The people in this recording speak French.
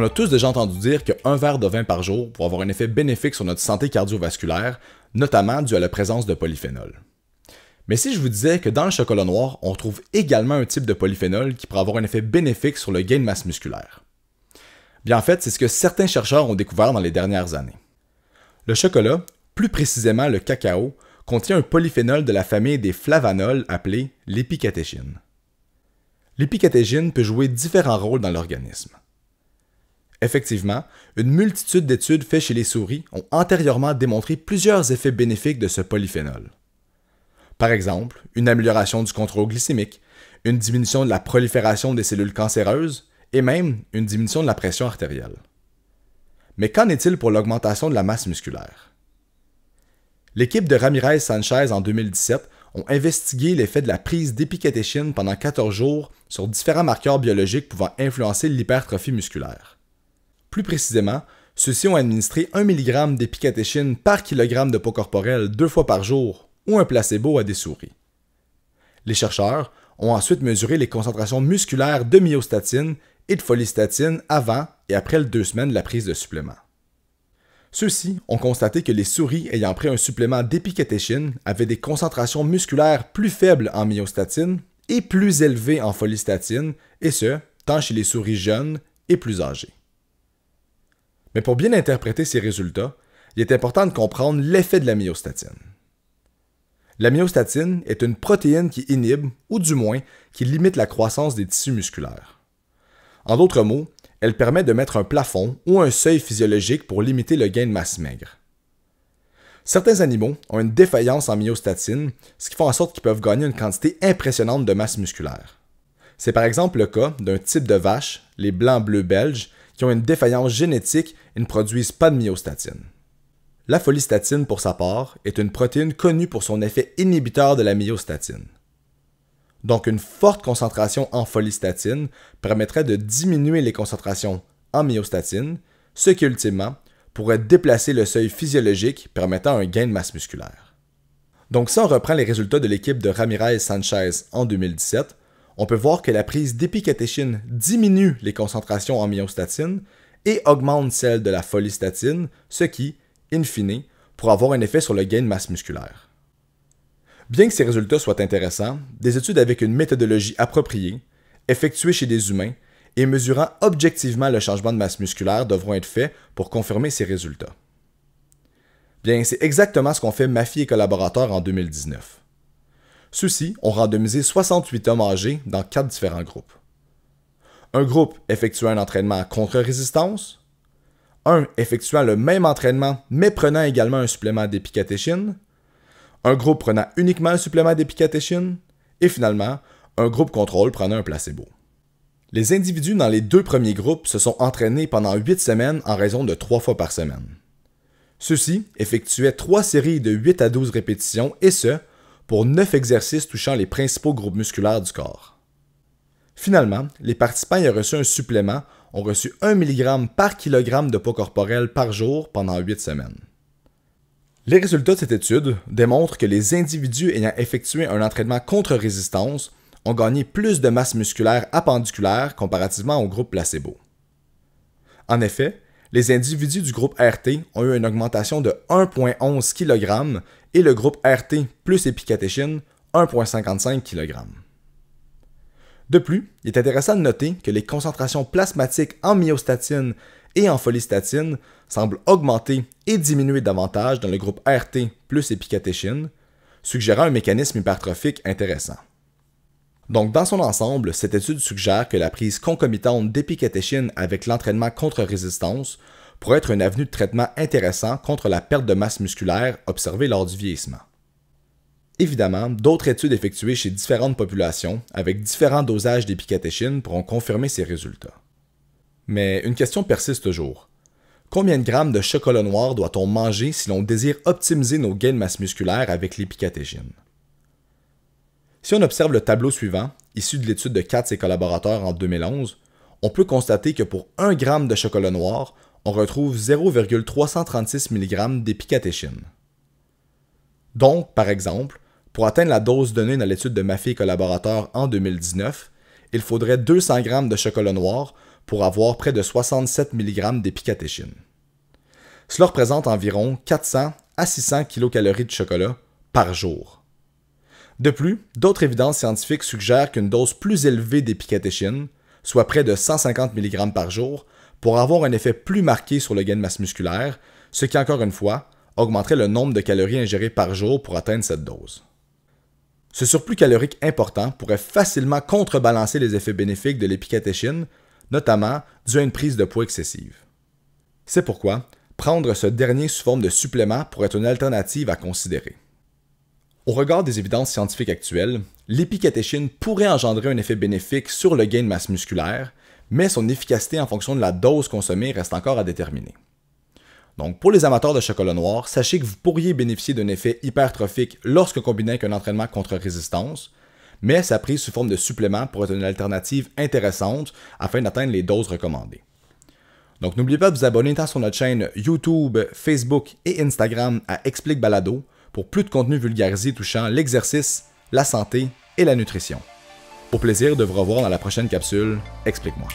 On a tous déjà entendu dire qu'un verre de vin par jour pourrait avoir un effet bénéfique sur notre santé cardiovasculaire, notamment dû à la présence de polyphénol. Mais si je vous disais que dans le chocolat noir, on trouve également un type de polyphénol qui pourrait avoir un effet bénéfique sur le gain de masse musculaire? Bien en fait, c'est ce que certains chercheurs ont découvert dans les dernières années. Le chocolat, plus précisément le cacao, contient un polyphénol de la famille des flavanols appelé l'épicatégine. L'épicatégine peut jouer différents rôles dans l'organisme. Effectivement, une multitude d'études faites chez les souris ont antérieurement démontré plusieurs effets bénéfiques de ce polyphénol. Par exemple, une amélioration du contrôle glycémique, une diminution de la prolifération des cellules cancéreuses et même une diminution de la pression artérielle. Mais qu'en est-il pour l'augmentation de la masse musculaire? L'équipe de Ramirez Sanchez en 2017 ont investigué l'effet de la prise d'épicatéchine pendant 14 jours sur différents marqueurs biologiques pouvant influencer l'hypertrophie musculaire. Plus précisément, ceux-ci ont administré 1 mg d'épicatéchine par kilogramme de peau corporelle deux fois par jour ou un placebo à des souris. Les chercheurs ont ensuite mesuré les concentrations musculaires de myostatine et de folistatine avant et après les deux semaines de la prise de supplément. Ceux-ci ont constaté que les souris ayant pris un supplément d'épicatéchine avaient des concentrations musculaires plus faibles en myostatine et plus élevées en folistatine, et ce, tant chez les souris jeunes et plus âgées. Mais pour bien interpréter ces résultats, il est important de comprendre l'effet de la myostatine. La myostatine est une protéine qui inhibe, ou du moins qui limite la croissance des tissus musculaires. En d'autres mots, elle permet de mettre un plafond ou un seuil physiologique pour limiter le gain de masse maigre. Certains animaux ont une défaillance en myostatine, ce qui fait en sorte qu'ils peuvent gagner une quantité impressionnante de masse musculaire. C'est par exemple le cas d'un type de vache, les blancs bleus belges, qui ont une défaillance génétique et ne produisent pas de myostatine. La folistatine, pour sa part, est une protéine connue pour son effet inhibiteur de la myostatine. Donc une forte concentration en folistatine permettrait de diminuer les concentrations en myostatine, ce qui ultimement pourrait déplacer le seuil physiologique permettant un gain de masse musculaire. Donc si on reprend les résultats de l'équipe de Ramirez-Sanchez en 2017, on peut voir que la prise d'épicatéchine diminue les concentrations en myostatine et augmente celles de la folistatine, ce qui, in fine, pourrait avoir un effet sur le gain de masse musculaire. Bien que ces résultats soient intéressants, des études avec une méthodologie appropriée, effectuées chez des humains et mesurant objectivement le changement de masse musculaire devront être faites pour confirmer ces résultats. Bien, c'est exactement ce qu'ont fait fille et collaborateurs en 2019. Ceux-ci ont randomisé 68 hommes âgés dans quatre différents groupes. Un groupe effectuant un entraînement à contre-résistance, un effectuant le même entraînement mais prenant également un supplément d'épicatéchine, un groupe prenant uniquement un supplément d'épicatéchine, et finalement, un groupe contrôle prenant un placebo. Les individus dans les deux premiers groupes se sont entraînés pendant 8 semaines en raison de 3 fois par semaine. Ceux-ci effectuaient trois séries de 8 à 12 répétitions et ce, pour neuf exercices touchant les principaux groupes musculaires du corps. Finalement, les participants ayant reçu un supplément ont reçu 1 mg par kilogramme de poids corporel par jour pendant 8 semaines. Les résultats de cette étude démontrent que les individus ayant effectué un entraînement contre résistance ont gagné plus de masse musculaire appendiculaire comparativement au groupe placebo. En effet, les individus du groupe RT ont eu une augmentation de 1,11 kg et le groupe RT plus épicatéchine 1,55 kg. De plus, il est intéressant de noter que les concentrations plasmatiques en myostatine et en folistatine semblent augmenter et diminuer davantage dans le groupe RT plus épicatéchine, suggérant un mécanisme hypertrophique intéressant. Donc, dans son ensemble, cette étude suggère que la prise concomitante d'épicatéchine avec l'entraînement contre résistance pourrait être une avenue de traitement intéressant contre la perte de masse musculaire observée lors du vieillissement. Évidemment, d'autres études effectuées chez différentes populations avec différents dosages d'épicatéchine pourront confirmer ces résultats. Mais une question persiste toujours. Combien de grammes de chocolat noir doit-on manger si l'on désire optimiser nos gains de masse musculaire avec l'épicatéchine? Si on observe le tableau suivant, issu de l'étude de Katz et collaborateurs en 2011, on peut constater que pour 1 g de chocolat noir, on retrouve 0,336 mg d'épicatéchine. Donc, par exemple, pour atteindre la dose donnée dans l'étude de ma et collaborateurs en 2019, il faudrait 200 g de chocolat noir pour avoir près de 67 mg d'épicatéchine. Cela représente environ 400 à 600 kcal de chocolat par jour. De plus, d'autres évidences scientifiques suggèrent qu'une dose plus élevée d'épicatéchine, soit près de 150 mg par jour, pourrait avoir un effet plus marqué sur le gain de masse musculaire, ce qui, encore une fois, augmenterait le nombre de calories ingérées par jour pour atteindre cette dose. Ce surplus calorique important pourrait facilement contrebalancer les effets bénéfiques de l'épicatéchine, notamment dû à une prise de poids excessive. C'est pourquoi prendre ce dernier sous forme de supplément pourrait être une alternative à considérer. Au regard des évidences scientifiques actuelles, l'épicatéchine pourrait engendrer un effet bénéfique sur le gain de masse musculaire, mais son efficacité en fonction de la dose consommée reste encore à déterminer. Donc, pour les amateurs de chocolat noir, sachez que vous pourriez bénéficier d'un effet hypertrophique lorsque combiné avec un entraînement contre résistance, mais sa prise sous forme de supplément pourrait être une alternative intéressante afin d'atteindre les doses recommandées. Donc, n'oubliez pas de vous abonner tant sur notre chaîne YouTube, Facebook et Instagram à Explique Balado pour plus de contenu vulgarisé touchant l'exercice, la santé et la nutrition. Au plaisir de vous revoir dans la prochaine capsule Explique-moi.